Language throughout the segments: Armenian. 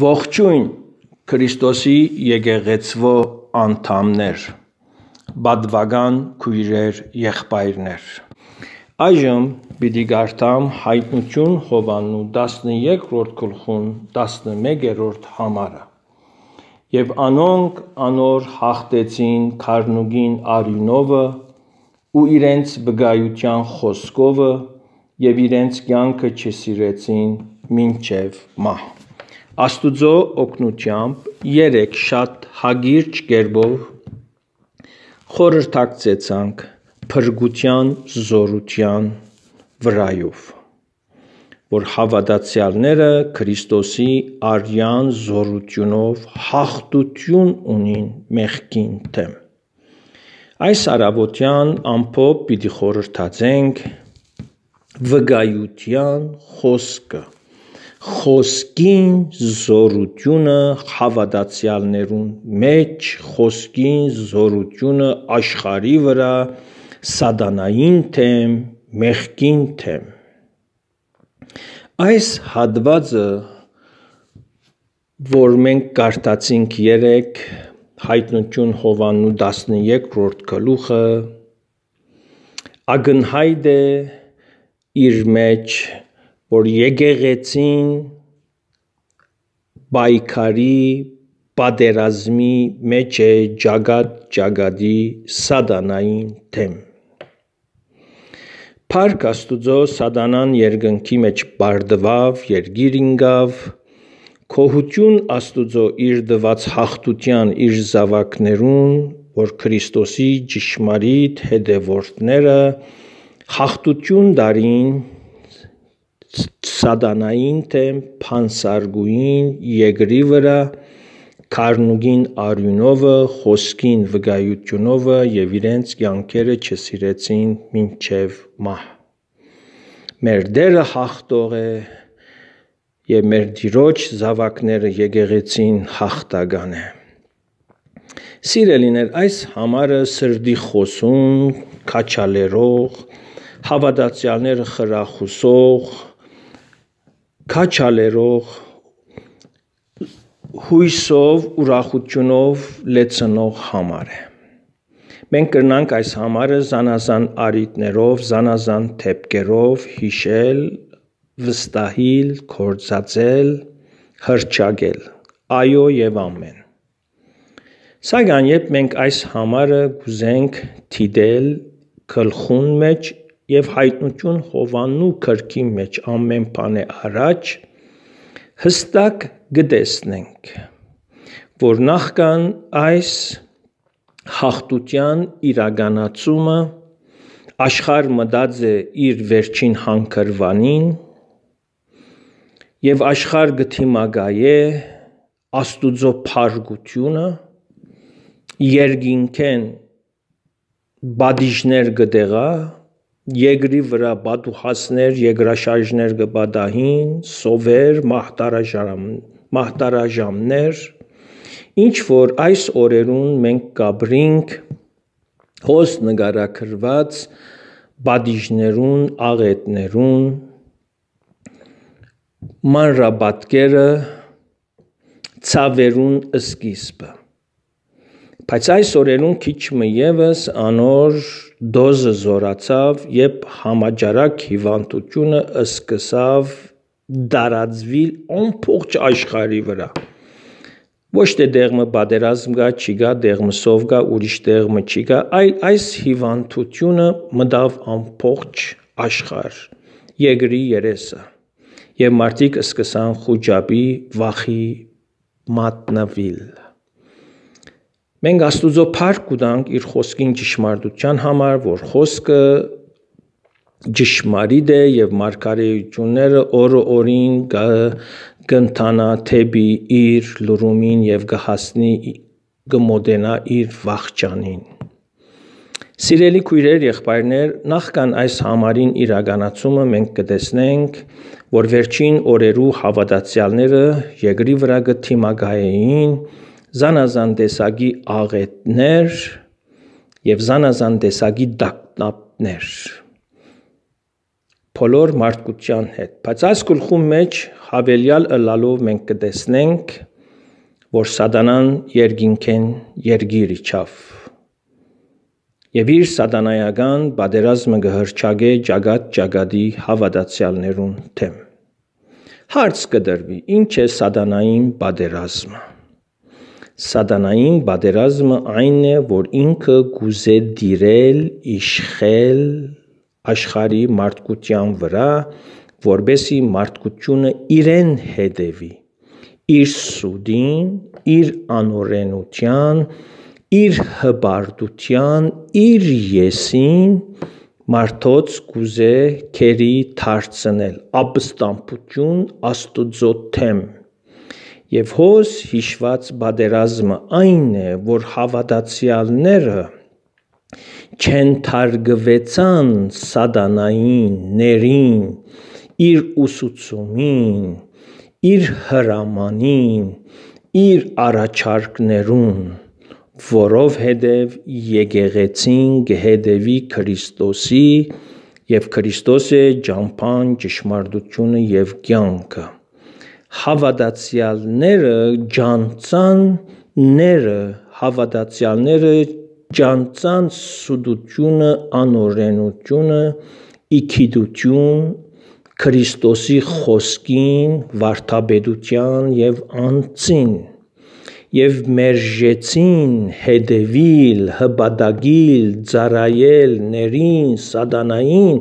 Ողջույն Քրիստոսի եկեղեցվո անդամներ, բադվագան քույրեր, եղբայրներ։ Այժմ պիտի գարտամ հայտնություն Հովաննու 13-րդ գլխուն 11-րդ համարը։ Եվ անոնք անոր հաղթեցին Խարնուգին Արինովը ու իրենց բգայության խոսկովը եւ իրենց կյանքը չսիրեցին մինչև մահ։ Աստուծո օգնությամբ երեք շատ հագիրճ կերպով խորհրդակցեցանք փրկության զորության վրայով որ հավատացյալները Քրիստոսի արյան զորությունով հաղթություն ունին մեղքին դեմ։ Այս արաբոտյան ամփոփ պիտի խորհրդածենք վգայության խոսքը խոսքին զորությունը հավատացյալներուն մեջ, խոսքին զորությունը աշխարի վրա, սադանային թեմ, մեղքին թեմ։ Այս հատվածը, որ մենք կարդացինք 3 հայտնություն Հովաննու 13-րդ գլուխը, ագնհայտ է իր մեջ որ եկեղեցին պայքարի պատերազմի մեջ է ճագատ ճագադի սադանային դեմ։ Փառք Աստուծո սադանան երկնքի մեջ բարդվավ, երգիր ինգավ, Քոհություն Աստուծո իր դված հաղթության իր զավակներուն, որ Քրիստոսի ճշմարիտ հետևորդները հաղթություն դարին սադանային թե փանսարգույին եգրի վրա Կարնուգին Արյունովը, Խոսկին Վգայությունովը եւ իրենց յանքերը չսիրեցին մինչեւ մահ։ Մեր դերը հաղթող է եւ մեր ծիրոջ զավակները եգեգեցին հաղթական է։ Սիրելիներ, այս համարը սրդի խոսում, քաչալերող, հավատացյալները խրախուսող, քաչալերող հույսով, ուրախությունով լեցնող համար է։ Մենք կրնանք այս համարը զանազան արիտներով, զանազան թեփկերով հիշել, վստահիլ, կործածել, հրճագել։ Այո եւ ամեն։ Սակայն երբ մենք այս համարը գուզենք թիդել գլխուն մեջ եւ հայտնություն Հովաննու քրքի մեջ ամեն բան է առաջ հստակ գտեսնենք որ նախքան այս հաղթության իրականացումը աշխարհ մտած է իր վերջին հանքրվանին եւ աշխարհ գթիմագայե աստուծո փարգությունը երգինքեն բադիժներ գդեղա Եգրի վրա բաթուհասներ, եգրաշարժներ գբադահին, սովեր, մահտարաժամ, մահտարաժամներ, ինչ որ այս օրերուն մենք կաբրինք հոս նգարակրված բադիժներուն, աղետներուն, մանրաբատկերը, ցավերուն սկիզբը Բայց այս օրերուն քիչ մը եւս անոր դոզը զորացավ, երբ համաճարակ հիվանդությունը սկսավ դարածվել ամբողջ աշխարհի վրա։ Ոչ թե դեղմը բادرազմ գա, չի գա, դեղմը սով գա, ուրիշ դեղմը չի գա, այլ այս հիվանդությունը մտավ ամբողջ աշխարհ։ Եգրի երեսը։ Եվ մարդիկ սկսան խոճապի վախի մատնավիլ Մենք Աստուծո փառք ունենք իր խոսքին ճշմարտության համար, որ խոսքը ճշմարիտ է եւ մարգարեությունները օրը օրին կընթանա թեպի իր լուրումին եւ կհասնի կմոդենա իր վախճանին։ Սիրելի քույրեր, եղբայրներ, նախքան այս համարին իրականացումը մենք կտեսնենք, որ վերջին օրերու հավատացյալները երկրի վրա գթիմագային զանազան տեսակի աղետներ եւ զանազան տեսակի դակնապներ բոլոր մարդկության հետ բայց այս գլխում մեջ հավելյալ ըլալով մենք կտեսնենք որ սատանան երկինքեն երգիր իջավ եւ իր սատանայական բادرազմը գհրճագե ճագատ ճագադի հավատացյալներուն թեմ հարց կդրվի ինչ է սատանային բادرազմը Սատանային բادرազմը այն է, որ ինքը գուզե դիրել, իշխել աշխարհի մարդկության վրա, որբեսի մարդկությունը իրեն հետևի։ Իր սուդին, իր անօրենության, իր հբարդության, իր եսին մարդոց գուզե քերի թարցնել։ Ապստամբություն աստուծո թեմ։ Եվ հոս հիշված բادرազմը այն է, որ հավատացյալները չեն թարգվեցան սադանային, ներին, իր ուսուցումին, իր հրամանին, իր առաջարկներուն, որով հետև եկեղեցին գհետևի Քրիստոսի եւ Քրիստոսը ճամփան ճշմարտությունը եւ կյանքը հավատացյալները ջանցանները հավատացյալները ջանցան սուդությունը անօրենությունը իքիդություն Քրիստոսի խոսքին վարդապետության եւ անցին եւ մերժեցին հետևիլ հբադագիլ ծարայելներին սատանային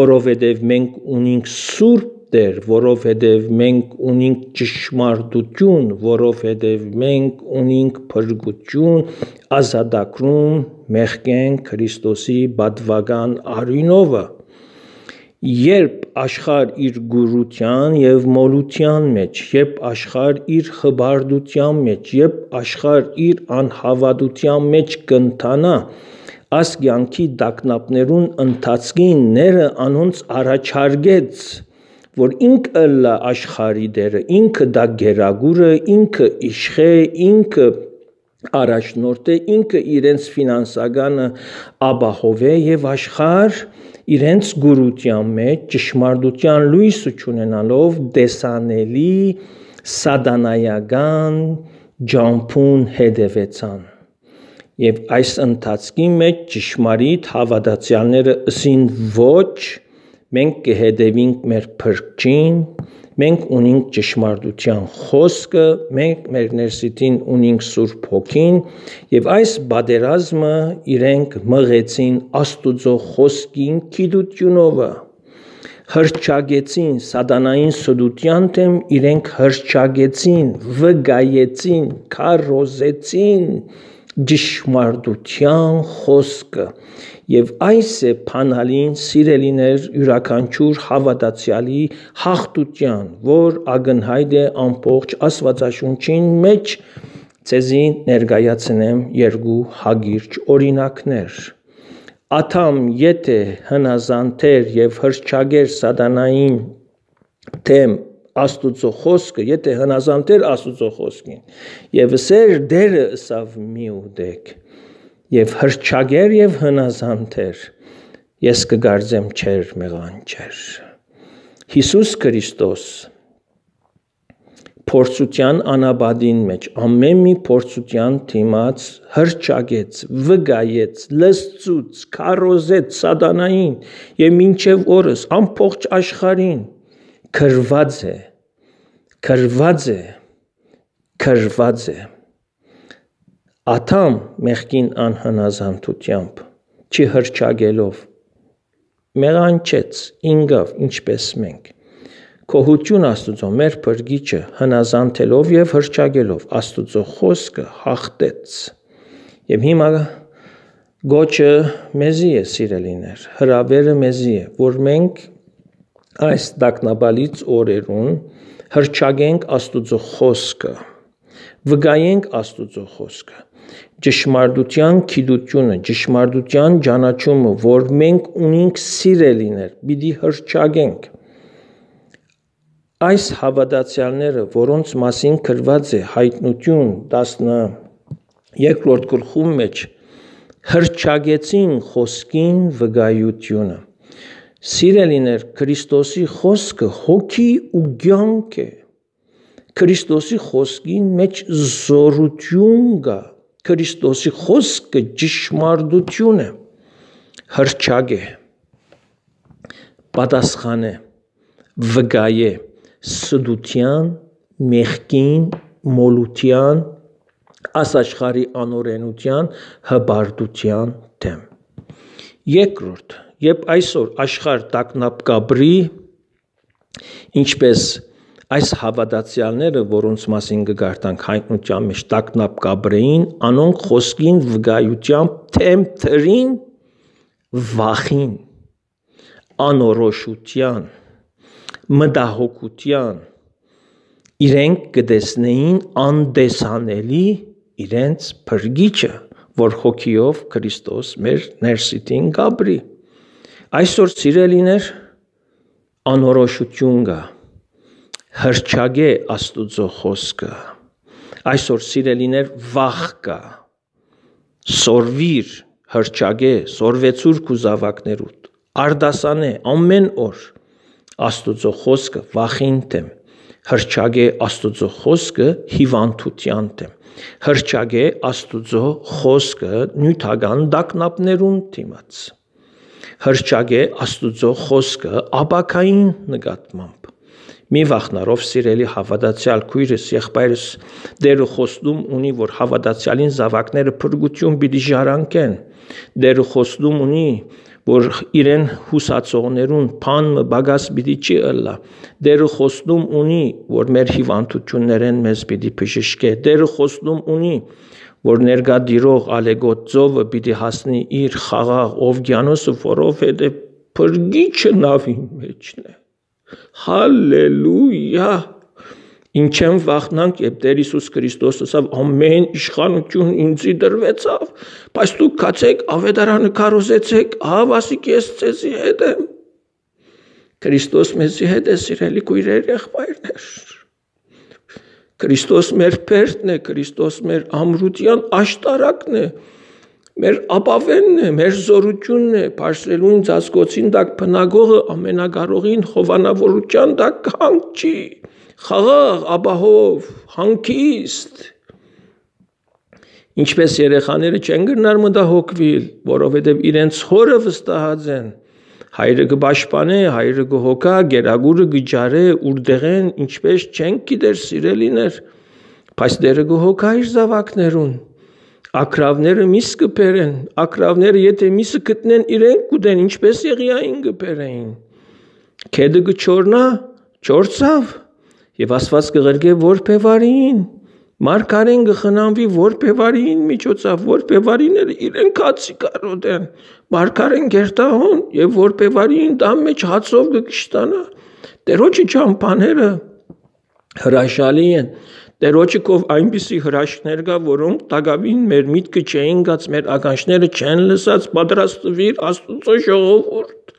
որովհետեւ մենք ունենք սուրբ Տեր, որովհետև մենք ունենք ճշմարտություն, որովհետև մենք ունենք փրկություն, ազատագրում մեղքեն Քրիստոսի բադվական արյունովը։ Երբ աշխարհ իր գուրության եւ մոլության մեջ, երբ աշխարհ իր խբարդության մեջ, երբ աշխարհ իր անհավատության մեջ կընթանա, աս կյանքի դակնապներուն ընթացքին ները անոնց առաջարկեց որ ինքը լա աշխարի դերը, ինքը դա գերագուրը, ինքը իշխե, ինքը առաջնորդ է, ինքը իրենց ֆինանսականը ապահով է եւ աշխար իրենց գուրության մեջ ճշմարտության լույսը ճանենալով դեսանելի սադանայական ջամփուն հետևեցան եւ այս ընթացքի մեջ ճշմարիտ հավատացյալները ըսին ոչ մենք կհետևինք մեր փրկչին, մենք ունենք ճշմարտության խոսքը, մենք մեր ներսիտին ունենք Սուրբ Հոգին, եւ այս բادرազմը իրենք մղեցին Աստուծո խոսքին քիդությունովը հրճագեցին սադանային սդության դեմ իրենք հրճագեցին վգայեցին քարոզեցին ճշմարտության խոսքը եւ այս է փանալին սիրելիներ յուրաքանչյուր հավատացյալի հաղթության որ ագնհայտ է ամբողջ աստվածաշունչին մեջ ցեզի ներկայացնեմ երկու հագիրճ օրինակներ Աթամ եթե հնազանդեր եւ հրճագեր սատանային թեմ Աստուծո խոսքը, եթե հնազանդեր Աստուծո խոսքին, եւ սեր դերը սավ մի ուդեք, եւ հրճագեր եւ հնազանդեր, ես կգարձեմ չեր մեղան չեր։ Հիսուս Քրիստոս փորձության անաբադին մեջ ամեն մի փորձության թիմած հրճագեց, վգայեց, լսծուց, քարոզեց սատանային եւ ինչեւ օրս ամբողջ աշխարհին քրված է քրված է քրված է աթամ մեղքին անհնազանդությամբ չի հրճագելով մեղանչեց ինգավ ինչպես մենք Կոհություն Աստուծո մեր բրգիչը հնազանդելով եւ հրճագելով Աստուծո խոսքը հաղթեց։ Եվ հիմա գոչը մեզի է սիրելիներ, հրավերը մեզի է, որ մենք այս դակնաբալից օրերուն հրճագենք Աստուծո խոսքը, վգայենք Աստուծո խոսքը, ճշմարտության քիդությունը, ճշմարտության ճանաչումը, որ մենք ունենք սիրելիներ, պիտի հրճագենք։ Այս հավատացյալները, որոնց մասին գրված է հայտնություն 12-րդ գլխում մեջ, հրճագեցին խոսքին վգայությունը Սիրելիներ, Քրիստոսի խոսքը հոգի ու ցանկ է։ Քրիստոսի խոսքին մեջ զորություն կա։ Քրիստոսի խոսքը ճշմարտություն է։ Հրճագ է։ Պատասխան է։ Վգայ է։ Սդության, մեղքին, մոլության, ասաշխարի անօրենության, հբարդության դեմ։ Երկրորդ Երբ այսօր աշխարհ տակնապկաբրի, ինչպես այս հավատացյալները, որոնց մասին կգարտանք հայտնության մեջ տակնապկաբրեին, անոնք խոսքին վգայությամբ թեմ թրին վախին, անորոշության, մտահոգության իրենք կտեսնեին անդեսանելի իրենց բրգիչը, որ հոգիով Քրիստոս մեր ներսիտին գաբրի։ Այսօր սիրելիներ անորոշություն կա։ Հրճագե Աստուծո խոսքը։ Այսօր սիրելիներ վախ կա։ Սորվիր հրճագե, սորվեցուր քու զավակներուդ։ Արդասանե ամեն օր Աստուծո խոսքը վախին դեմ։ Հրճագե Աստուծո խոսքը հիվանդության դեմ։ Հրճագե Աստուծո խոսքը նյութական դակնապներուն դիմաց հրճագե Աստուծո խոսքը ապակային նկատմամբ։ Մի վախնարով սիրելի հավատացյալ քույրս, եղբայրս դերը խոստում ունի, որ հավատացյալին զավակները փրկություն պիտի ժարանքեն։ Դերը խոստում ունի, որ իրեն հուսացողներուն փանը բագաս պիտի չի ըլլա։ Դերը խոստում ունի, որ մեր հիվանդություններեն մեզ պիտի բժշկե։ Դերը խոստում ունի, որ ներգադիրող Ալեգոծովը պիտի հասնի իր խաղաղ օվկիանոսը, որովհետև փրկիչը նավի մեջն է։ Հալելույա։ Ինչ են վախնանք, երբ Տեր Հիսուս Քրիստոսը ասավ ամեն իշխանություն ինձի դրվեցավ, բայց դուք կացեք ավետարանը քարոզեցեք, հավասիկ ես ցեզի հետ եմ։ Քրիստոս մեզի հետ է սիրելի քույրեր, եղբայրներ։ Քրիստոս մեր բերդն է, Քրիստոս մեր ամրության աշտարակն է, մեր ապավենն է, մեր զորությունն է, բարձրելուն ծածկոցին տակ բնագողը ամենակարողին հովանավորության տակ հանգ չի, խաղաղ, ապահով, հանգիստ, Ինչպես երեխաները չեն գրնար մտահոգվել, որովհետև իրենց հորը վստահած են, հայրը կբաշխանե, հայրը կհոգա, գերագուրը գճարե, ուրդեղեն, ինչպես չեն գիտեր սիրելիներ, բայց դերը կհոգա իր զավակներուն։ Ակրավները միս կբերեն, ակրավները եթե միսը գտնեն իրենք կուտեն, ինչպես եղիային կբերեին։ Քեդը կչորնա, չորցավ, եւ Աստված կղերգե որբևարին։ որ Մարգարեն գխնանվի որբևարին միջոցով, որբևարիները իրեն կացի կարոտեն։ Մարգարեն գերտահոն եւ որբևարին դամ մեջ հացով գկշտանա։ Տերոջի ճամփաները հրաշալի են։ Տերոջիկով այնպիսի հրաշքներ կա, որոնք տակավին մեր միտքը չէին գած, մեր ականջները չեն լսած, պատրաստվիր Աստծո ժողովուրդ։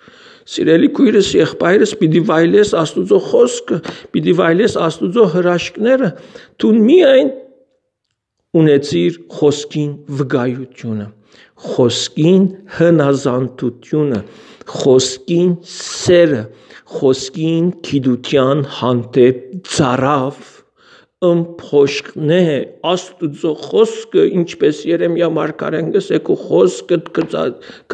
Սիրելի քույրս, եղբայրս, պիտի վայելես Աստուծո խոսքը, պիտի վայելես Աստուծո հրաշքները, դու միայն ունեցիր խոսքին վկայությունը, խոսքին հնազանդությունը, խոսքին սերը, խոսքին քիդության հանդեպ ծարավ ըմփոշկն է աստուծո խոսքը ինչպես Երեմիա մարգարեն գսե քո խոսքը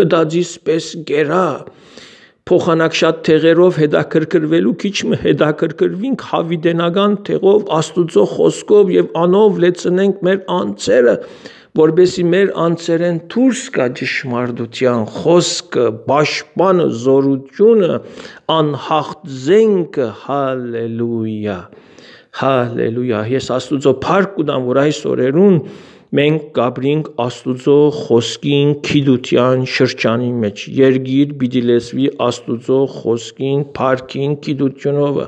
կդածի սպես գերա կդ, փոխանակ շատ թեղերով հետաքրքրվելու քիչ հետաքրքրվինք հավիդենական թեղով աստուծո խոսքով եւ անով լեցնենք մեր անձերը որբեսի մեր անձերեն դուրս գա ճշմարտության խոսքը, ճաշպանը, զորությունը, անհախտ զենքը, հալելույա։ Հալելույա։ Ես Աստուծո փառք ունեմ, որ այս օրերուն մենք կապրինք Աստուծո խոսքին քիդության շրջանի մեջ։ Երգիր պիտի լսվի Աստուծո խոսքին, փառքին, քիդությունով։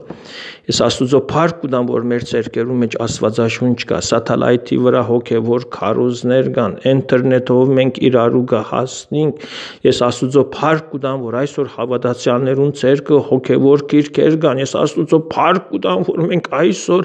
Ես Աստուծո փառք ունեմ, որ մեր ցերկերում մեջ Աստվածաշունչ կա, սաթելայթի վրա հոգևոր քարոզներ կան, ինտերնետով մենք իրարու կհասնենք։ Ես Աստուծո փառք ունեմ, որ այսօր հավատացյալներուն ցերկը հոգևոր գիրքեր կան։ Ես Աստուծո փառք ունեմ, որ մենք այսօր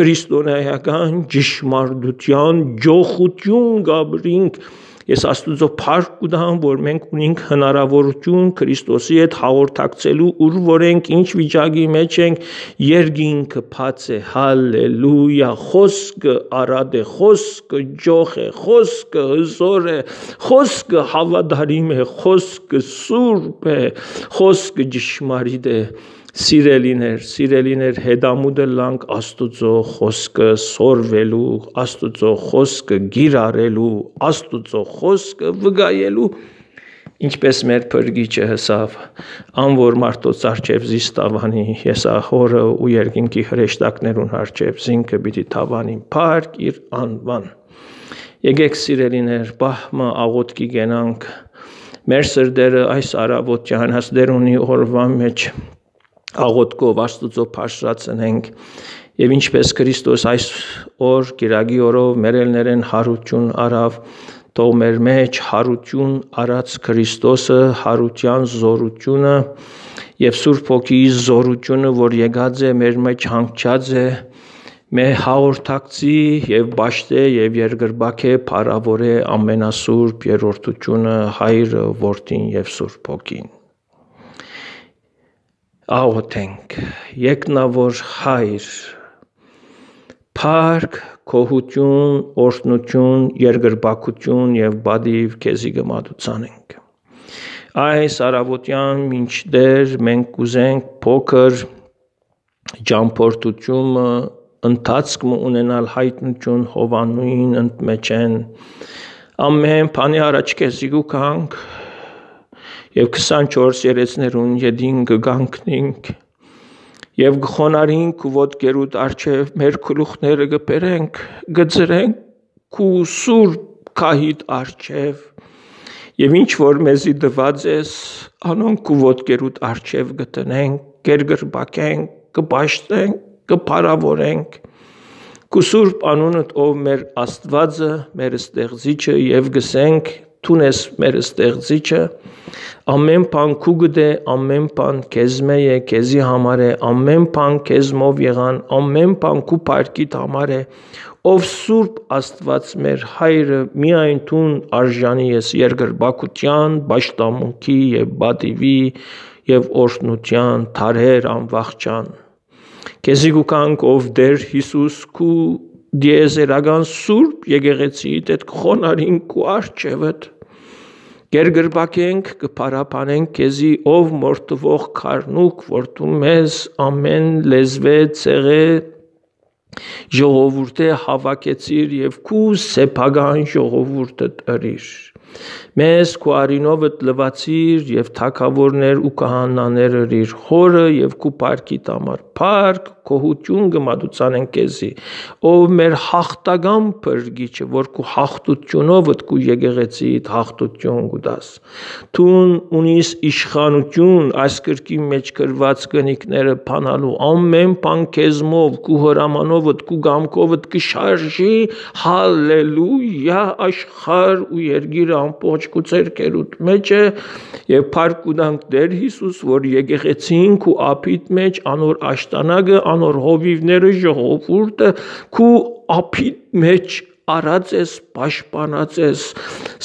քրիստոնեական ճշմարտության ջոխություն գաբրինք Ես Աստուծո փառք կուտամ, որ մենք ունենք հնարավորություն Քրիստոսի հետ հաղորդակցելու ուր որ ենք, ինչ վիճակի մեջ ենք, երգինքը փաց է, հալելույա, խոսքը արադ է, խոսքը ջոխ է, խոսքը հզոր է, խոսքը հավատարիմ է, խոսքը սուրբ է, խոսքը ճշմարիտ է։ խոսք սիրելիներ, սիրելիներ, հետամուտը լանք Աստուծո խոսքը սորվելու, Աստուծո խոսքը գիրարելու, Աստուծո խոսքը վգայելու, ինչպես մեր փրկիչը հսավ անոր մարդոց արչև զիստավանի եսա հորը ու երկինքի հրեշտակներուն արչև զինքը պիտի թավանին փարք իր անվան եկեք սիրելիներ բահմը աղոտքի գենանք մեր սրդերը այս արավոտ ջանհաս դեր ունի օրվա մեջ աղոտկով Աստուծո փաշրացնենք եւ ինչպես Քրիստոս այս օր գիրագի օրով մերելներեն հարություն արավ թող մեր մեջ հարություն արած Քրիստոսը հարության զորությունը եւ Սուրբ Հոգիի զորությունը որ եկած է մեր մեջ հանգչած է մեր հաղորդակցի եւ ճաշտե եւ երկրբակե փառավոր է ամենասուրբ երրորդությունը հայրը որդին եւ Սուրբ Հոգին աղոթենք եկնավոր հայր Փառք, կոհություն, օրհնություն, երկրբակություն եւ բադիվ քեզի գմատուցան ենք։ Այս արավոտյան ինչ դեր մենք կուզենք փոքր ճամփորդությունը ընթացքում ունենալ հայտնություն Հովանույն ընդ մեջ են ամեն բանի առաջ քեզի գուքանք եւ 24 երեցներուն յեդին կգանքնինք եւ գխոնարինք ոդկերուտ արչեւ մեր քլուխները գբերենք գծրենք քու սուր կահիտ արչեւ եւ ինչ որ մեզի դված ես անոնք ոդկերուտ արչեւ գտնենք գերգրբակենք կբաշտենք կփարավորենք Կուսուրբ անունդ ով մեր Աստվածը, մեր ստեղծիչը եւ գսենք Տուն ես մեր ստեղծիչը, ամեն բան քու գտե, ամեն բան քեզմե է, քեզի համար է, ամեն բան քեզմով եղան, ամեն բան քու պարկիտ համար է։ Ով Սուրբ Աստված մեր հայրը միայն տուն արժանի ես երգրբակության, ճաշտամունքի եւ բադիվի եւ օրհնության, թարհեր անվախճան։ Քեզի գուկանք ով դեր Հիսուս քու դիեզերական սուրբ եկեղեցի դեդ խոնարին կուար չևդ Գերգրբակենք կփարապանենք քեզի ով մորտվող քարնուկ որ դու մեզ ամեն լեզվե ցեղե ժողովուրդը հավաքեցիր եւ քու սեփական ժողովուրդդ ըրիր մեզ քու արինովդ լվացիր եւ թակավորներ ու կահանաներ ըրիր խորը եւ քու պարկի տամար պարկ քո հույուն գմադուցան ենքեզի ով մեր հաղթական բրգիչը որ քու հաղթությունով դու եկեղեցիդ հաղթություն գուտաս թուն ունիս իշխանություն այս կրկի մեջ գրված գնիկները փանալու ամեն բան քեզմով քու հրամանով դու գամքով դու շարժի հալելույա աշխար ու երգիր ամբողջ քու ցերկերուտ մեջը եւ փարգունանք դեր Հիսուս որ եկեղեցին քու ափիտ մեջ անոր աշտանագը ան անոր հովիվները ժողովուրդը քու ափիտ մեջ արած ես, պաշտպանած ես,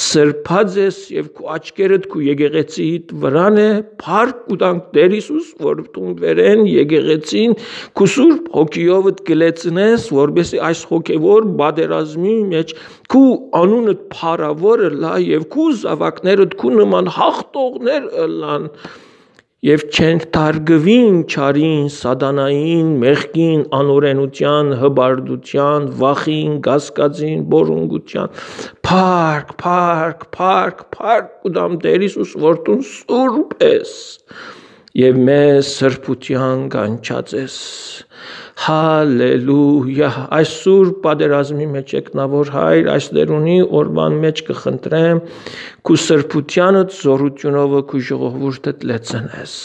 սրբած ես եւ քու աչքերդ քու եկեղեցիդ վրան է փառք ու տանք Տեր Հիսուս, որ դուն վերեն եկեղեցին քու սուրբ հոգիովդ գլեցնես, որբեսի այս հոգեվոր բادرազմի մեջ քու անունդ փառավորը լա եւ քու զավակներդ քու նման հաղթողներ լան լա, եւ չեն թարգվին չարին, սադանային, մեղքին, անօրենության, հբարդության, վախին, գասկածին, բորունգության։ Փարք, փարք, փարք, փարք, ու դամ Տեր Հիսուս, որ դու սուրբ ես եւ մեզ սրբության կանչած ես։ Հալելույա։ Այս սուրբ պատերազմի մեջ եկնավոր հայր, այս դերունի օրվան մեջ կխնդրեմ, քու սրբությանդ զորությունով քու ժողովուրդդ լեցնես։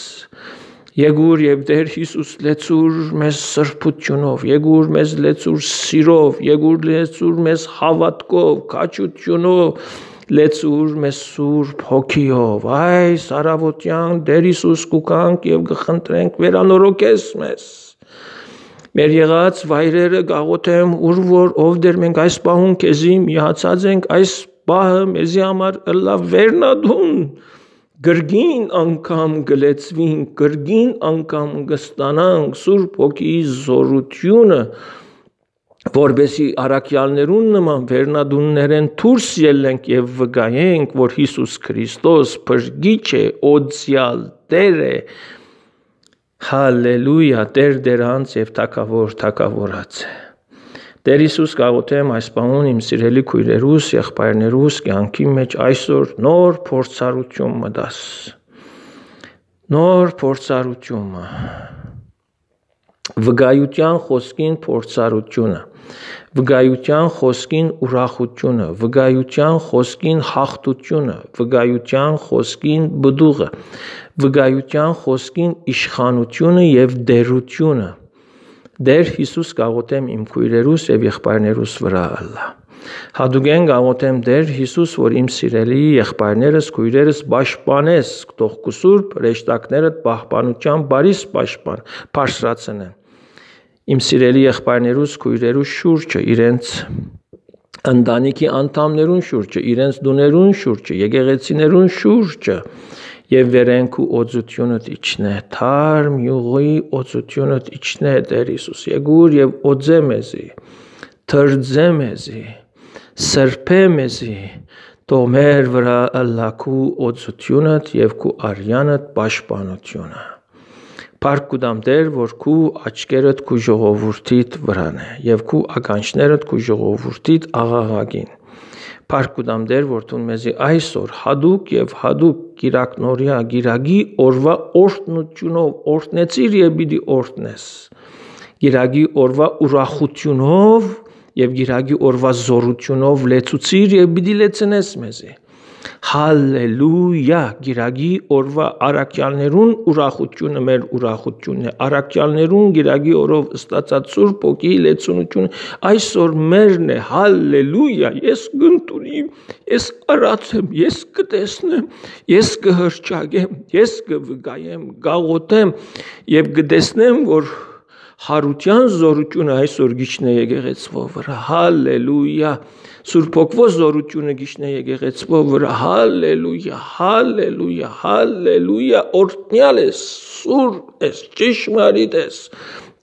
Եգուր եւ Տեր Հիսուս լեցուր մեզ սրբությունով, Եգուր մեզ լեցուր սիրով, Եգուր լեցուր մեզ հավատքով, քաջությունով, լեցուր մեզ սուրբ հոգիով, այս արավոտյան դեր Հիսուս կուկանք եւ կխնդրենք վերանորոգես մեզ։ Մեր եղած վայրերը գաղոթեմ, ուր որ ով դեր մենք այս պահուն քեզի միացած ենք, այս պահը մեզի համար ըլլա վերնադուն գրգին անգամ գլեցվին, գրգին անգամ կստանանք Սուրբ Հոգի զորությունը որբեսի առաքյալներուն նման վերնադուններեն դուրս ելենք եւ վգայենք, որ Հիսուս Քրիստոս բժգիչ է, օծյալ Տեր է։ Հալելույա, Տեր դերանց եւ Թակավոր Թակավորած է։ Տեր Հիսուս գաղութեմ այս բանուն իմ սիրելի քույրերուս, եղբայրներուս կյանքի մեջ այսօր նոր փորձառություն մտած։ Նոր փորձառությունը վգայության խոսքին փորձառությունը վգայության խոսքին ուրախությունը, վգայության խոսքին հաղթությունը, վգայության խոսքին բդուղը, վգայության խոսքին իշխանությունը եւ դերությունը։ Դեր Հիսուս գաղոտեմ իմ քույրերուս եւ եղբայրներուս վրա Ալլա։ Հադուգեն գաղոտեմ դեր Հիսուս, որ իմ սիրելի եղբայրներս, քույրերս պաշտպանես, թող կսուրբ ռեշտակներդ պահպանությամբ բարիս պաշտպան, բարձրացնեն իմ սիրելի եղբայրներուս, քույրերուս շուրջը, իրենց ընտանիքի անդամներուն շուրջը, իրենց դուներուն շուրջը, եկեղեցիներուն շուրջը եւ վերենք ու օծությունդ իջնե թարմ յուղի օծությունդ իջնե Տեր Հիսուս եգուր եւ օծե մեզի թրձե մեզի սրբե մեզի Թո մեր վրա ըլլակու օծությունդ եւ քու արյանդ պաշտպանությունը Փառք կու դամ Տեր, որ քու աչքերդ քու ժողովրդիդ վրան է եւ քու ականջներդ քու ժողովրդիդ աղաղակին։ Փառք կու դամ Տեր, որ ցուն մեզի այսօր հadoop եւ հadoop գիրակնորիա գիրագի օրվա օրտնու ճունով օրտնեցիր եւ պիտի օրտնես։ Գիրագի օրվա ուրախությունով եւ գիրագի օրվա զորությունով լեցուցիր եւ պիտի լեցնես մեզի։ Հալելույա գիրագի օրվա առաքյալներուն ուրախությունը մեր ուրախությունն է։ Առաքյալներուն գիրագի օրով ստացած Սուրբ ոգի լեցունությունը այսօր մերն է։ Հալելույա, ես գնտունիմ, ես արացեմ, ես կտեսնեմ, ես կհրճագեմ, ես կվգայեմ, գաղոտեմ եւ կտեսնեմ, որ հարության զորությունը այսօր գիչն է եկեղեցվո վրա հալելույա Սուրբ ոգվո զորությունը գիչն է եկեղեցվո վրա հալելույա հալելույա հալելույա օրտնյալ ես սուր ես ճշմարիտ ես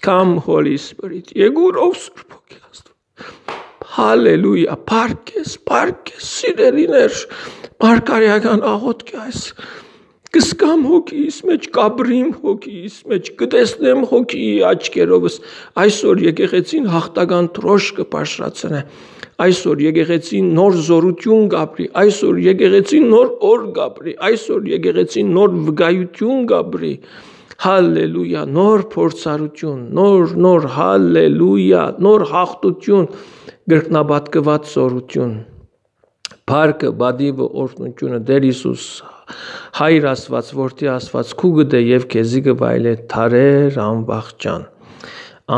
կամ Holy Spirit եգուր ով Սուրբ ոգի աստու հալելույա փառք ես փառք ես սիրելիներ մարգարեական աղոթք է այս Կսկամ հոգիս մեջ, կաբրիմ հոգիս մեջ, կտեսնեմ հոգիի աչքերովս։ Այսօր եկեղեցին հաղթական տրոշ կպաշրացնե։ Այսօր եկեղեցին նոր զորություն գաբրի, այսօր եկեղեցին նոր օր գաբրի, այսօր եկեղեցին նոր վգայություն գաբրի։ Հալելույա, նոր փորձառություն, նոր նոր հալելույա, նոր հաղթություն, գրկնաբատկված զորություն։ Փառքը, բադիվը, օրհնությունը Տեր Հիսուս հայր աստված որդի աստված քու գտե եւ քեզի գվայլե թարեր անվախճան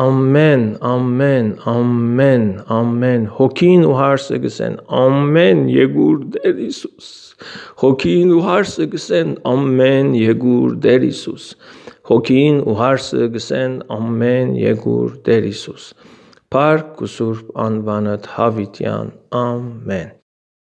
ամեն ամեն ամեն ամեն հոգին ու հարսը գսեն ամեն եգուր դեր Հիսուս հոգին ու հարսը գսեն ամեն եգուր դեր Հիսուս հոգին ու հարսը գսեն ամեն եգուր դեր Հիսուս Փառք ու Սուրբ անվանդ հավիտյան ամեն